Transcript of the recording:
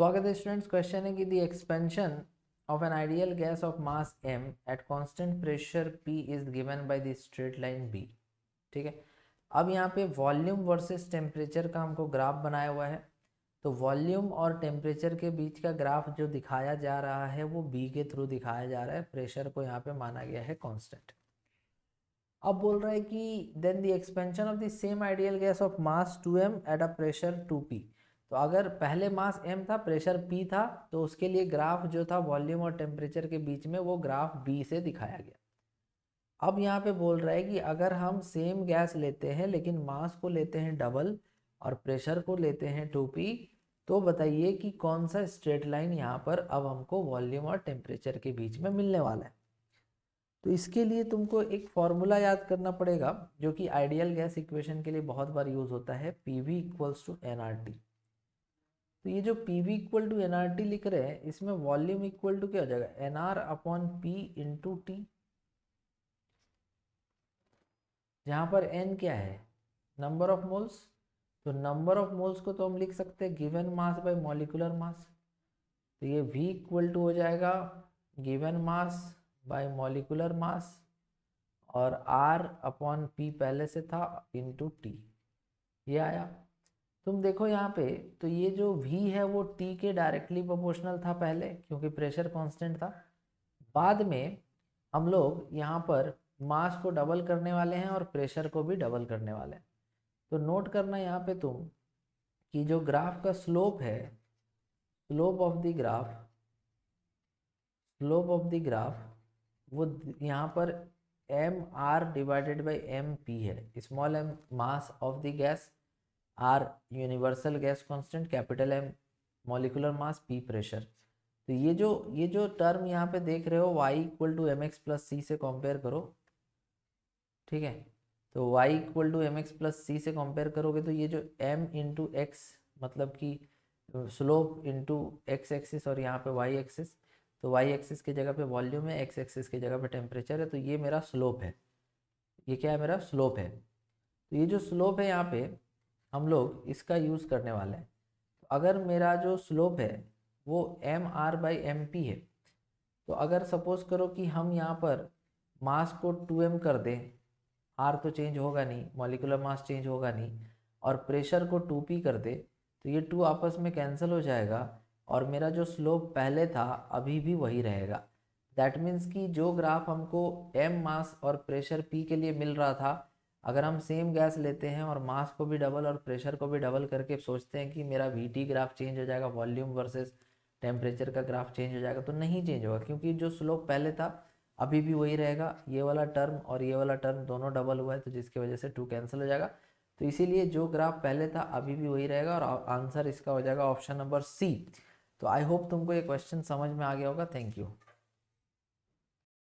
स्वागत है students question है कि the expansion of an ideal gas of mass M at constant pressure P is given by the straight line B ठीक है अब यहाँ पे वॉल्यूम वर्सेस टेम्परेचर का हमको ग्राफ बनाया हुआ है तो वॉल्यूम और टेम्परेचर के बीच का ग्राफ जो दिखाया जा रहा है वो बी के थ्रू दिखाया जा रहा है प्रेशर को यहाँ पे माना गया है कॉन्स्टेंट अब बोल रहा है कि then the expansion of the same ideal gas of mass two M at a pressure two P तो अगर पहले मास एम था प्रेशर पी था तो उसके लिए ग्राफ जो था वॉल्यूम और टेम्परेचर के बीच में वो ग्राफ बी से दिखाया गया अब यहाँ पे बोल रहा है कि अगर हम सेम गैस लेते हैं लेकिन मास को लेते हैं डबल और प्रेशर को लेते हैं टू पी तो बताइए कि कौन सा स्ट्रेट लाइन यहाँ पर अब हमको वॉल्यूम और टेम्परेचर के बीच में मिलने वाला है तो इसके लिए तुमको एक फॉर्मूला याद करना पड़ेगा जो कि आइडियल गैस इक्वेशन के लिए बहुत बार यूज़ होता है P V equals to N R T तो ये जो P V equal to N R T लिख रहे हैं इसमें वॉल्यूम इक्वल टू क्या हो जाएगा N R upon P into T जहाँ पर एन क्या है नंबर ऑफ मोल्स तो नंबर ऑफ मोल्स को तो हम लिख सकते हैं given mass by molecular mass तो ये वी इक्वल टू हो जाएगा given mass by molecular mass और आर अपॉन पी पहले से था इंटू टी ये आया तुम देखो यहाँ पे तो ये जो V है वो T के डायरेक्टली प्रोपोर्शनल था पहले क्योंकि प्रेशर कांस्टेंट था बाद में हम लोग यहाँ पर मास को डबल करने वाले हैं और प्रेशर को भी डबल करने वाले हैं तो नोट करना यहाँ पे तुम कि जो ग्राफ का स्लोप है slope of the graph slope of the graph वो यहाँ पर M R divided by M P है small M mass of the gas R universal gas constant capital M molecular mass P pressure तो ये जो ये जो टर्म यहाँ पे देख रहे हो Y equal to M X plus C से कंपेयर करो ठीक है तो Y equal to M X plus C से कंपेयर करोगे तो ये जो एम इंटू एक्स मतलब कि स्लोप इंटू एक्स एक्सिस और यहाँ पे वाई एक्सिस तो वाई एक्सिस की जगह पे वॉल्यूम है एक्स एक्सिस की जगह पे टेम्परेचर है तो ये मेरा स्लोप है ये क्या है मेरा स्लोप है तो ये जो स्लोप है यहाँ पे हम लोग इसका यूज़ करने वाले हैं अगर मेरा जो स्लोप है वो M R by M P है तो अगर सपोज करो कि हम यहाँ पर मास को टू एम कर दें आर तो चेंज होगा नहीं मॉलिकुलर मास चेंज होगा नहीं और प्रेशर को टू पी कर दे तो ये टू आपस में कैंसिल हो जाएगा और मेरा जो स्लोप पहले था अभी भी वही रहेगा दैट मीन्स कि जो ग्राफ हमको एम मास और प्रेशर पी के लिए मिल रहा था अगर हम सेम गैस लेते हैं और मास को भी डबल और प्रेशर को भी डबल करके सोचते हैं कि मेरा वी टी ग्राफ चेंज हो जाएगा वॉल्यूम वर्सेस टेम्परेचर का ग्राफ चेंज हो जाएगा तो नहीं चेंज होगा क्योंकि जो स्लोप पहले था अभी भी वही रहेगा ये वाला टर्म और ये वाला टर्म दोनों डबल हुआ है तो जिसकी वजह से टू कैंसिल हो जाएगा तो इसीलिए जो ग्राफ पहले था अभी भी वही रहेगा और आंसर इसका हो जाएगा ऑप्शन नंबर सी तो आई होप तुमको ये क्वेश्चन समझ में आ गया होगा थैंक यू